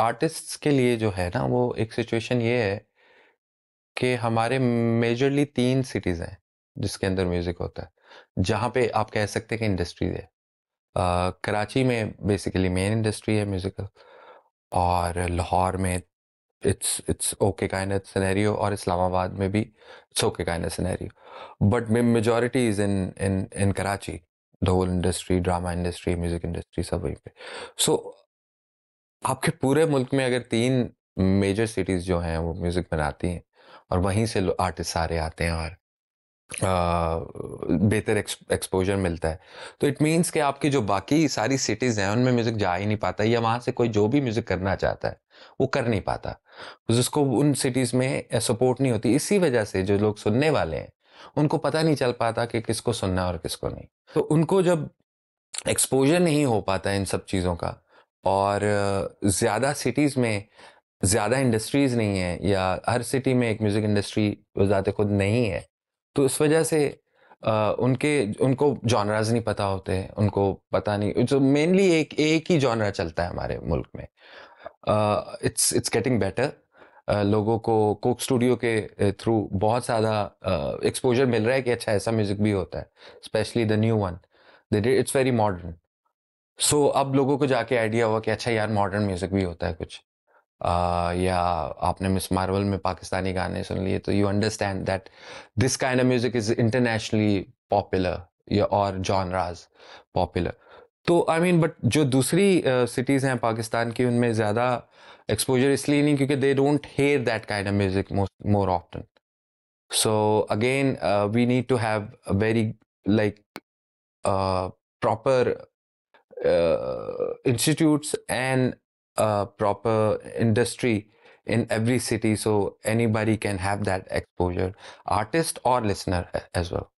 artists के लिए जो है ना वो एक सिचुएशन ये है कि हमारे मेजरली तीन सिटीज़ हैं जिसके अंदर म्यूज़िक होता है जहाँ पे आप कह सकते हैं कि इंडस्ट्री है आ, कराची में बेसिकली मेन इंडस्ट्री है म्यूज़िकल और लाहौर में it's it's okay kind scenario और इस्लामाबाद में भी it's okay kind scenario but majority is in in in Karachi the whole industry drama industry music industry सब वहीं पे सो so, आपके पूरे मुल्क में अगर तीन मेजर सिटीज़ जो हैं वो म्यूज़िक बनाती हैं और वहीं से आर्टिस्ट सारे आते हैं और बेहतर एक्सपोजर मिलता है तो इट मीन्स कि आपकी जो बाकी सारी सिटीज़ हैं उनमें म्यूज़िक जा ही नहीं पाता या वहाँ से कोई जो भी म्यूज़िक करना चाहता है वो कर नहीं पाता जिसको उन सिटीज़ में सपोर्ट नहीं होती इसी वजह से जो लोग सुनने वाले हैं उनको पता नहीं चल पाता कि किसको सुनना और किसको नहीं तो उनको जब एक्सपोजर नहीं हो पाता इन सब चीज़ों का और ज़्यादा सिटीज़ में ज़्यादा इंडस्ट्रीज़ नहीं है या हर सिटी में एक म्यूज़िक इंडस्ट्री ज़्यादा खुद नहीं है तो इस वजह से उनके उनको जॉनराज नहीं पता होते उनको पता नहीं जो मेनली एक एक ही जॉनरा चलता है हमारे मुल्क में इट्स इट्स गेटिंग बेटर लोगों को कोक स्टूडियो के थ्रू बहुत ज़्यादा एक्सपोजर मिल रहा है कि अच्छा ऐसा म्यूज़िक भी होता है specially the new one they it's very modern so so, अब लोगों को जाके आइडिया हुआ कि अच्छा यार मॉडर्न म्यूज़िक भी होता है कुछ uh, या आपने मिस मार्वल में पाकिस्तानी गाने सुन लिए तो you understand that this kind of music is internationally popular या और जॉनराज पॉपुलर तो आई मीन बट जो दूसरी सिटीज़ uh, हैं पाकिस्तान की उनमें ज़्यादा एक्सपोजर इसलिए नहीं क्योंकि they don't hear that kind of music more often so again we need to have very like proper uh, institutes and a proper industry in every city so anybody can have that exposure artist or listener as well